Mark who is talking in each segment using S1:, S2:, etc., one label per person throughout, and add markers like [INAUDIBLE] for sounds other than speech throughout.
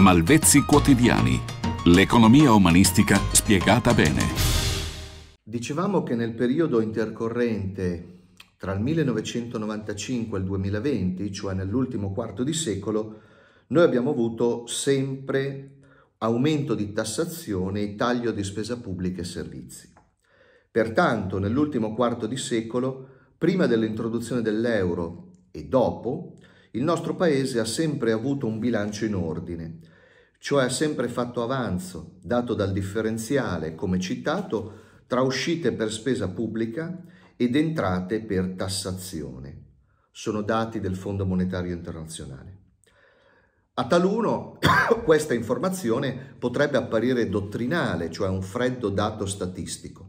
S1: Malvezzi quotidiani. L'economia umanistica spiegata bene. Dicevamo che nel periodo intercorrente tra il 1995 e il 2020, cioè nell'ultimo quarto di secolo, noi abbiamo avuto sempre aumento di tassazione e taglio di spesa pubblica e servizi. Pertanto, nell'ultimo quarto di secolo, prima dell'introduzione dell'euro e dopo, il nostro paese ha sempre avuto un bilancio in ordine, cioè ha sempre fatto avanzo, dato dal differenziale, come citato, tra uscite per spesa pubblica ed entrate per tassazione. Sono dati del Fondo Monetario Internazionale. A taluno [COUGHS] questa informazione potrebbe apparire dottrinale, cioè un freddo dato statistico.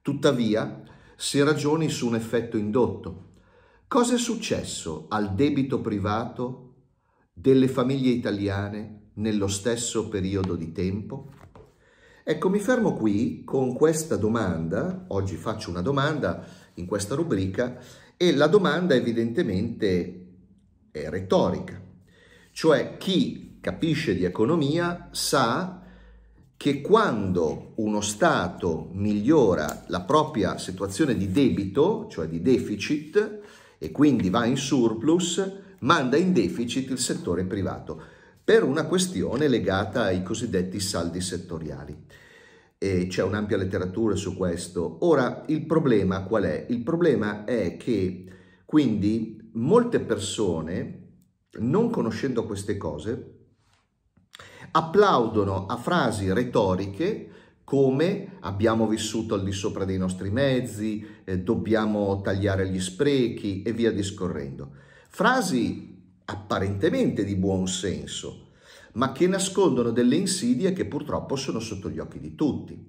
S1: Tuttavia, si ragioni su un effetto indotto, Cosa è successo al debito privato delle famiglie italiane nello stesso periodo di tempo? Ecco, mi fermo qui con questa domanda, oggi faccio una domanda in questa rubrica e la domanda evidentemente è retorica, cioè chi capisce di economia sa che quando uno Stato migliora la propria situazione di debito, cioè di deficit, e quindi va in surplus, manda in deficit il settore privato per una questione legata ai cosiddetti saldi settoriali. E c'è un'ampia letteratura su questo. Ora, il problema qual è? Il problema è che quindi molte persone, non conoscendo queste cose, applaudono a frasi retoriche come abbiamo vissuto al di sopra dei nostri mezzi, eh, dobbiamo tagliare gli sprechi e via discorrendo. Frasi apparentemente di buon senso, ma che nascondono delle insidie che purtroppo sono sotto gli occhi di tutti.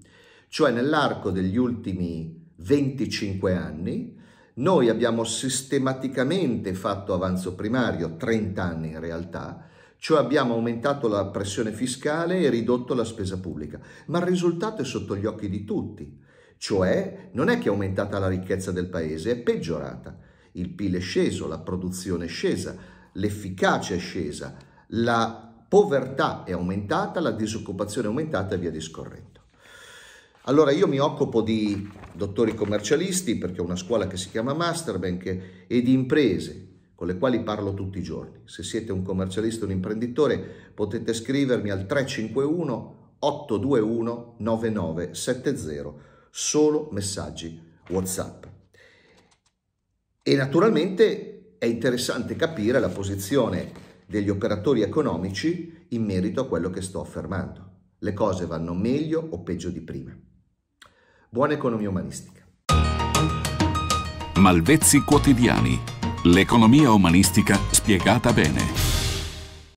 S1: Cioè nell'arco degli ultimi 25 anni noi abbiamo sistematicamente fatto avanzo primario, 30 anni in realtà, cioè abbiamo aumentato la pressione fiscale e ridotto la spesa pubblica, ma il risultato è sotto gli occhi di tutti, cioè non è che è aumentata la ricchezza del paese, è peggiorata. Il PIL è sceso, la produzione è scesa, l'efficacia è scesa, la povertà è aumentata, la disoccupazione è aumentata e via discorrendo. Allora io mi occupo di dottori commercialisti perché ho una scuola che si chiama Masterbank e di imprese con le quali parlo tutti i giorni. Se siete un commercialista, o un imprenditore, potete scrivermi al 351 821 9970, solo messaggi WhatsApp. E naturalmente è interessante capire la posizione degli operatori economici in merito a quello che sto affermando. Le cose vanno meglio o peggio di prima. Buona economia umanistica. Malvezzi quotidiani L'economia umanistica spiegata bene.